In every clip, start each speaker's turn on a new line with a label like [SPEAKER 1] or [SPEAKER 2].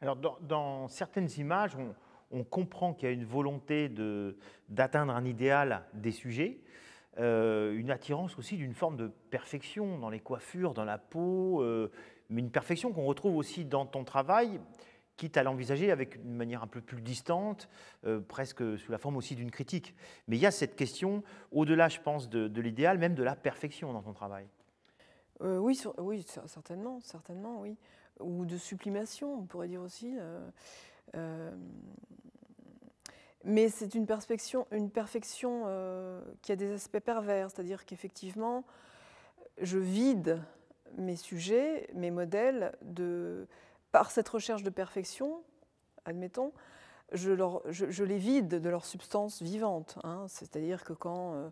[SPEAKER 1] Alors, dans, certaines images, on, comprend qu'il y a une volonté d'atteindre un idéal des sujets, euh, une attirance aussi d'une forme de perfection dans les coiffures, dans la peau, euh, mais une perfection qu'on retrouve aussi dans ton travail, quitte à l'envisager avec une manière un peu plus distante, euh, presque sous la forme aussi d'une critique. Mais il y a cette question, au-delà, je pense, de, l'idéal, même de la perfection dans ton travail.
[SPEAKER 2] oui, oui, certainement, certainement, oui ou de sublimation, on pourrait dire aussi. Euh, euh, mais c'est une, perfection, une perfection euh, qui a des aspects pervers, c'est-à-dire qu'effectivement, je vide mes sujets, mes modèles, par cette recherche de perfection, admettons, je, les vide de leur substance vivante. Hein. C'est-à-dire que quand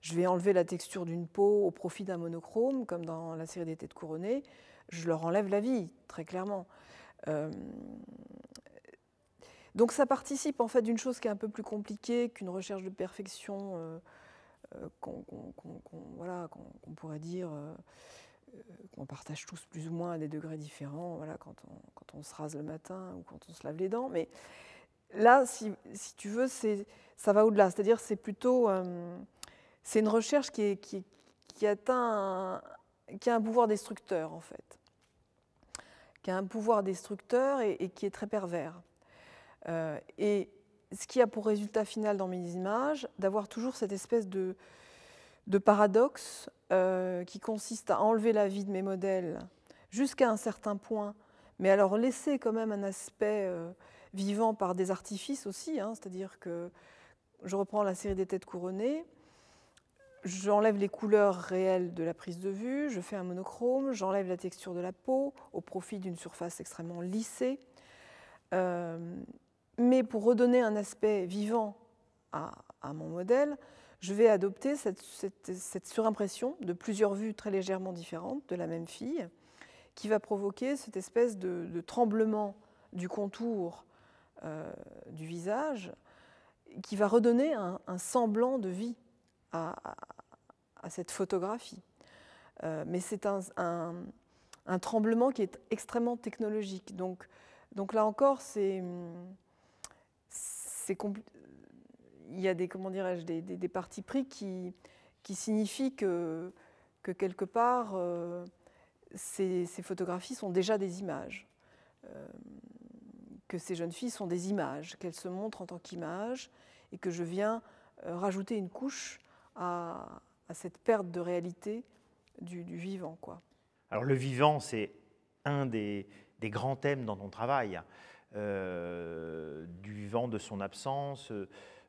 [SPEAKER 2] je vais enlever la texture d'une peau au profit d'un monochrome, comme dans la série des têtes couronnées, je leur enlève la vie, très clairement. Euh, donc ça participe en fait d'une chose qui est un peu plus compliquée qu'une recherche de perfection euh, euh, qu'on pourrait dire qu'on partage tous plus ou moins à des degrés différents voilà, quand, on, se rase le matin ou quand on se lave les dents. Mais là, si, tu veux, ça va au-delà. C'est-à-dire c'est plutôt... c'est une recherche qui, atteint qui a un pouvoir destructeur en fait qui a un pouvoir destructeur et, qui est très pervers. Euh, et ce qui a pour résultat final dans mes images, d'avoir toujours cette espèce de, paradoxe euh, qui consiste à enlever la vie de mes modèles jusqu'à un certain point, mais alors laisser quand même un aspect euh, vivant par des artifices aussi, hein. c'est-à-dire que je reprends la série des têtes couronnées, J'enlève les couleurs réelles de la prise de vue, je fais un monochrome, j'enlève la texture de la peau au profit d'une surface extrêmement lissée. Euh, mais pour redonner un aspect vivant à, mon modèle, je vais adopter cette, surimpression de plusieurs vues très légèrement différentes de la même fille, qui va provoquer cette espèce de, tremblement du contour euh, du visage, qui va redonner un semblant de vie à, cette photographie. Euh, mais c'est un, tremblement qui est extrêmement technologique. Donc, donc là encore, c'est il y a des comment dirais-je des, des, partis pris qui, qui signifient que, que quelque part euh, ces, ces, photographies sont déjà des images, euh, que ces jeunes filles sont des images, qu'elles se montrent en tant qu'images, et que je viens rajouter une couche à, cette perte de réalité du, vivant. Quoi.
[SPEAKER 1] Alors le vivant, c'est un des, grands thèmes dans ton travail, euh, du vivant, de son absence,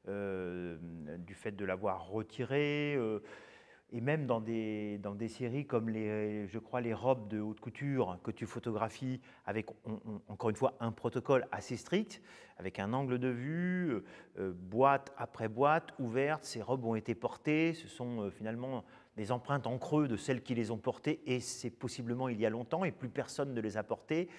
[SPEAKER 1] euh, du fait de l'avoir retiré. Euh, et même dans des, dans des séries comme les, euh, je crois, les robes de haute couture que tu photographies avec, encore une fois, un protocole assez strict, avec un angle de vue, euh, euh, boîte après boîte, ouverte, ces robes ont été portées, ce sont finalement des empreintes en creux de celles qui les ont portées, et c'est possiblement il y a longtemps, et plus personne ne les a portées.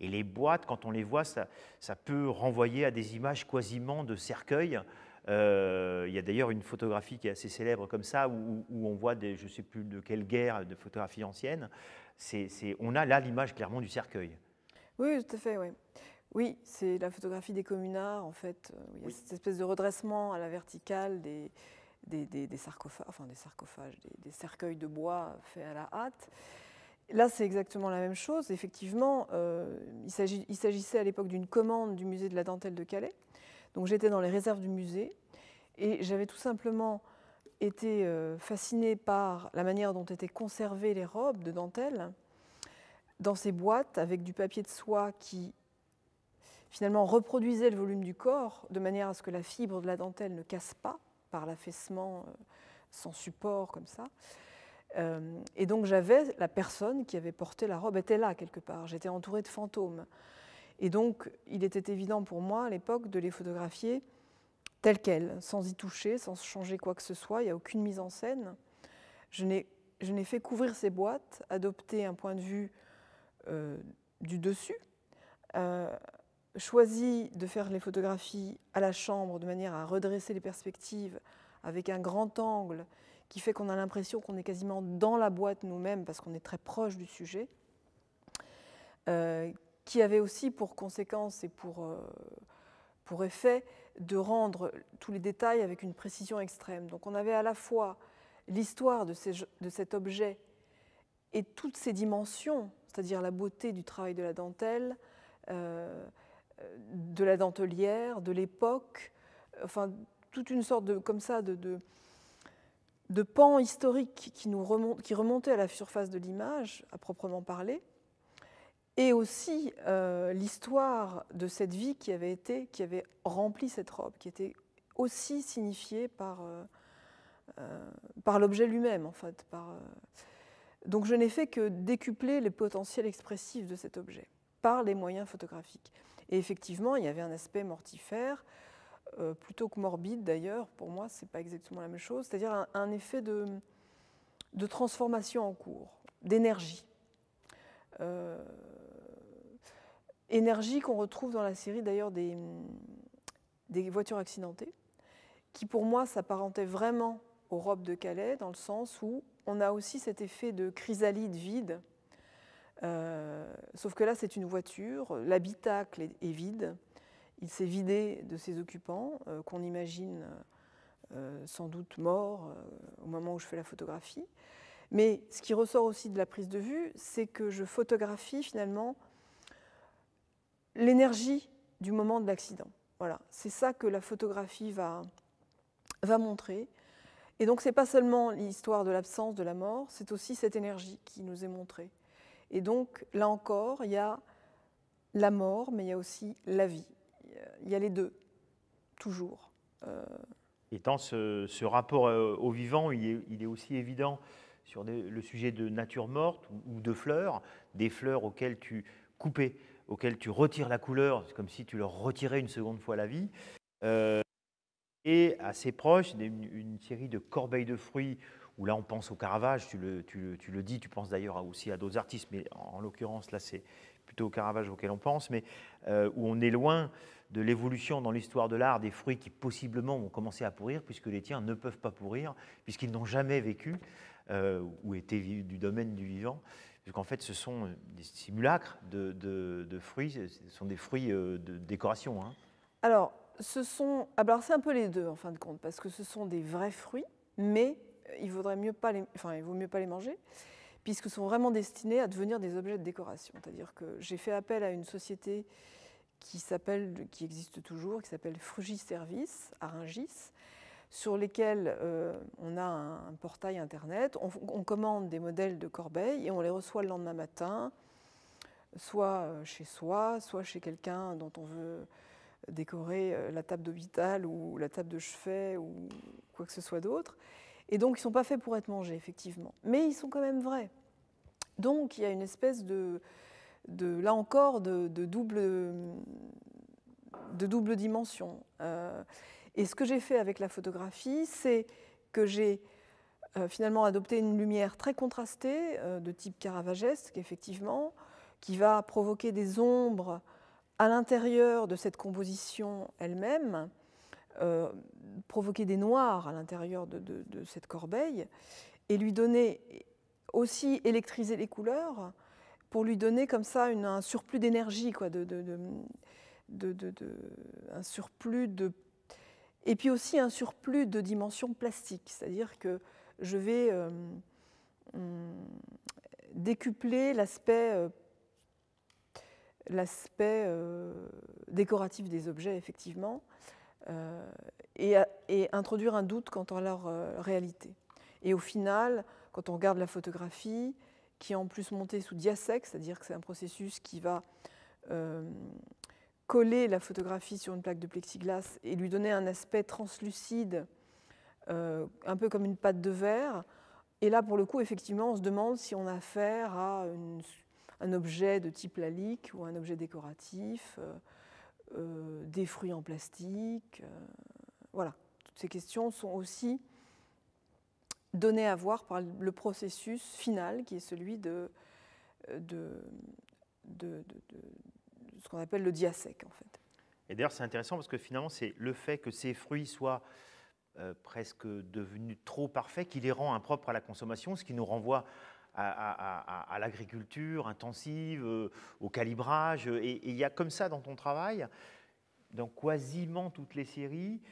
[SPEAKER 1] Et les boîtes, quand on les voit, ça, ça peut renvoyer à des images quasiment de cercueils. Euh, il y a d'ailleurs une photographie qui est assez célèbre comme ça, où, on voit des, je ne sais plus de quelle guerre, de photographies anciennes. C'est, on a là l'image clairement du cercueil.
[SPEAKER 2] Oui, tout à fait, oui. Oui, c'est la photographie des communards, en fait. Euh, il y a cette espèce de redressement à la verticale des, des, sarcophages, enfin des sarcophages, des, cercueils de bois faits à la hâte. Là, c'est exactement la même chose. Effectivement, euh, il, s'agit, il s'agissait à l'époque d'une commande du musée de la dentelle de Calais. Donc j'étais dans les réserves du musée et j'avais tout simplement été euh, fascinée par la manière dont étaient conservées les robes de dentelle dans ces boîtes avec du papier de soie qui finalement reproduisait le volume du corps de manière à ce que la fibre de la dentelle ne casse pas par l'affaissement euh, sans support comme ça. Euh, et donc j'avais la personne qui avait porté la robe était là quelque part. J'étais entourée de fantômes. Et donc, il était évident pour moi à l'époque de les photographier telles quelles, sans y toucher, sans changer quoi que ce soit. Il n'y a aucune mise en scène. Je n'ai fait couvrir ces boîtes, adopter un point de vue euh, du dessus, euh, choisi de faire les photographies à la chambre de manière à redresser les perspectives avec un grand angle qui fait qu'on a l'impression qu'on est quasiment dans la boîte nous-mêmes parce qu'on est très proche du sujet. Euh, qui avait aussi pour conséquence et pour, euh, pour effet de rendre tous les détails avec une précision extrême. Donc on avait à la fois l'histoire de, ces, de cet objet et toutes ses dimensions, c'est-à-dire la beauté du travail de la dentelle, euh, euh, de la dentelière, de l'époque, enfin toute une sorte de comme ça de, de pan historique qui nous remonte, qui remontait à la surface de l'image à proprement parler, et aussi euh, l'histoire de cette vie qui avait été, qui avait rempli cette robe, qui était aussi signifiée par, euh, euh, par l'objet lui-même, en fait. Donc je n'ai fait que décupler les potentiels expressifs de cet objet par les moyens photographiques. Et effectivement, il y avait un aspect mortifère, plutôt que morbide d'ailleurs, pour moi, ce n'est pas exactement la même chose, c'est-à-dire un, effet de, de transformation en cours, d'énergie énergie qu'on retrouve dans la série d'ailleurs des, des voitures accidentées, qui pour moi s'apparentait vraiment aux robes de Calais, dans le sens où on a aussi cet effet de chrysalide vide, euh, sauf que là c'est une voiture, l'habitacle est, vide, il s'est vidé de ses occupants, euh, qu'on imagine euh, sans doute morts au moment où je fais la photographie. Mais ce qui ressort aussi de la prise de vue, c'est que je photographie finalement l'énergie du moment de l'accident. Voilà, c'est ça que la photographie va, va montrer. Et donc, ce n'est pas seulement l'histoire de l'absence de la mort, c'est aussi cette énergie qui nous est montrée. Et donc, là encore, il y a la mort, mais il y a aussi la vie. Il y a les deux, toujours.
[SPEAKER 1] Euh... Et ce, rapport euh, au vivant, il est, aussi évident sur le sujet de nature morte ou de fleurs, des fleurs auxquelles tu coupais auxquels tu retires la couleur, c'est comme si tu leur retirais une seconde fois la vie. Euh, et à ses proches, une, série de corbeilles de fruits, où là on pense au Caravage, tu le, tu, tu le dis, tu penses d'ailleurs aussi à d'autres artistes, mais en, l'occurrence là c'est plutôt au Caravage auquel on pense, mais euh, où on est loin de l'évolution dans l'histoire de l'art des fruits qui possiblement ont commencé à pourrir, puisque les tiens ne peuvent pas pourrir, puisqu'ils n'ont jamais vécu euh, ou été du domaine du vivant. Parce qu'en fait, ce sont euh, des simulacres de, fruits, euh, ce sont des fruits euh, de décoration. Hein.
[SPEAKER 2] Alors, ce sont. Alors, c'est un peu les deux, en fin de compte, parce que ce sont des vrais fruits, mais il, vaudrait mieux pas enfin, il vaut mieux pas les manger, puisque sont vraiment destinés à devenir des objets de décoration. C'est-à-dire que j'ai fait appel à une société qui, qui existe toujours, qui s'appelle Frugi Service, à Rungis, sur lesquels euh, on a un, portail Internet. On, commande des modèles de corbeilles et on les reçoit le lendemain matin, soit euh, chez soi, soit chez quelqu'un dont on veut décorer euh, la table d'hôpital ou la table de chevet ou quoi que ce soit d'autre. Et donc, ils ne sont pas faits pour être mangés, effectivement. Mais ils sont quand même vrais. Donc, il y a une espèce de, là encore, de, double, de double dimension. Et ce que j'ai fait avec la photographie, c'est que j'ai euh, finalement adopté une lumière très contrastée euh, de type Caravageste, effectivement, qui va provoquer des ombres à l'intérieur de cette composition elle-même, euh, provoquer des noirs à l'intérieur de, cette corbeille, et lui donner aussi électriser les couleurs pour lui donner comme ça une, un surplus d'énergie, quoi, de, un surplus de et puis aussi un surplus de dimension plastique, c'est-à-dire que je vais euh, mm, décupler l'aspect euh, euh, décoratif des objets, effectivement, et, introduire un doute quant à leur réalité. Et au final, quand on regarde la photographie, qui est en plus montée sous diasèque c'est-à-dire que c'est un processus qui va coller la photographie sur une plaque de plexiglas et lui donner un aspect translucide, euh, un peu comme une pâte de verre. Et là, pour le coup, effectivement, on se demande si on a affaire à un objet de type lalique ou un objet décoratif, euh, euh, des fruits en plastique. voilà, toutes ces questions sont aussi données à voir par le processus final qui est celui de ce qu'on appelle le diasec
[SPEAKER 1] en fait. Et d'ailleurs c'est intéressant parce que finalement c'est le fait que ces fruits soient euh, presque devenus trop parfaits qui les rend impropres à la consommation, ce qui nous renvoie à, l'agriculture intensive, euh, au calibrage. Et il y a comme ça dans ton travail, dans quasiment toutes les séries,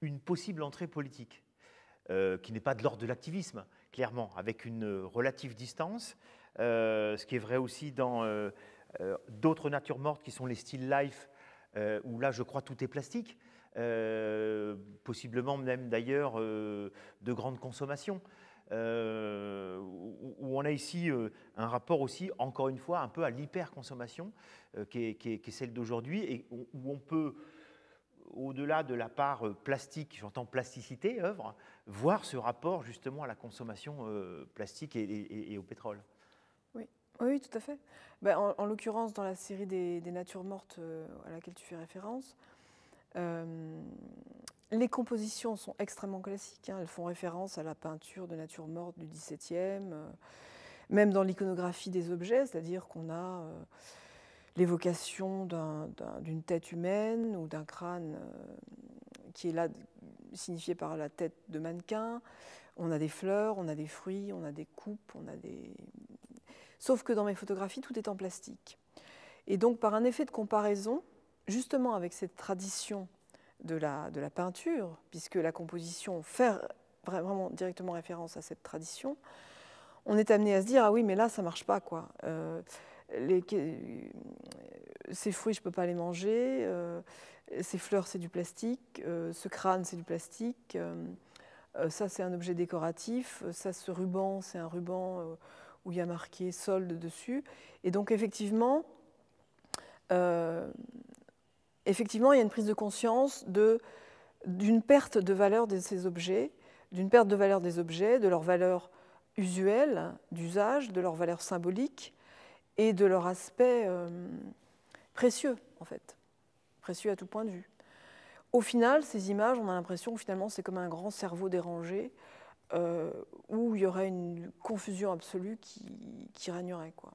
[SPEAKER 1] une possible entrée politique, euh, qui n'est pas de l'ordre de l'activisme, clairement, avec une relative distance, ce qui est vrai aussi dans euh, d'autres natures mortes qui sont les still life, euh, où là, je crois, tout est plastique. Euh, possiblement même d'ailleurs de grande consommation. où, on a ici un rapport aussi, encore une fois, un peu à l'hyperconsommation consommation qui, est celle d'aujourd'hui et où on peut, au-delà de la part plastique, j'entends plasticité, œuvre, voir ce rapport justement à la consommation plastique et, au pétrole.
[SPEAKER 2] Oui, tout à fait. Ben, en, l'occurrence, dans la série des, natures mortes euh, à laquelle tu fais référence, euh, les compositions sont extrêmement classiques. Hein. Elles font référence à la peinture de nature morte du XVIIe, euh, même dans l'iconographie des objets, c'est-à-dire qu'on a l'évocation d'une tête humaine ou d'un crâne qui est là signifié par la tête de mannequin. On a des fleurs, on a des fruits, on a des coupes, on a des, Sauf que dans mes photographies, tout est en plastique. Et donc, par un effet de comparaison, justement avec cette tradition de la, peinture, puisque la composition fait vraiment directement référence à cette tradition, on est amené à se dire ah oui mais là ça ne marche pas quoi. Euh, ces fruits je ne peux pas les manger, euh, ces fleurs c'est du plastique, euh, ce crâne c'est du plastique, ça c'est un objet décoratif, ça ce ruban c'est un ruban où il y a marqué solde dessus. Et donc effectivement, euh, effectivement, il y a une prise de conscience d'une perte de valeur de ces objets, d'une perte de valeur des objets, de leur valeur usuelle d'usage, de leur valeur symbolique et de leur aspect euh, précieux, en fait, précieux à tout point de vue. Au final, ces images, on a l'impression que finalement c'est comme un grand cerveau dérangé euh, où il y aurait une confusion absolue qui, qui régnerait. Quoi.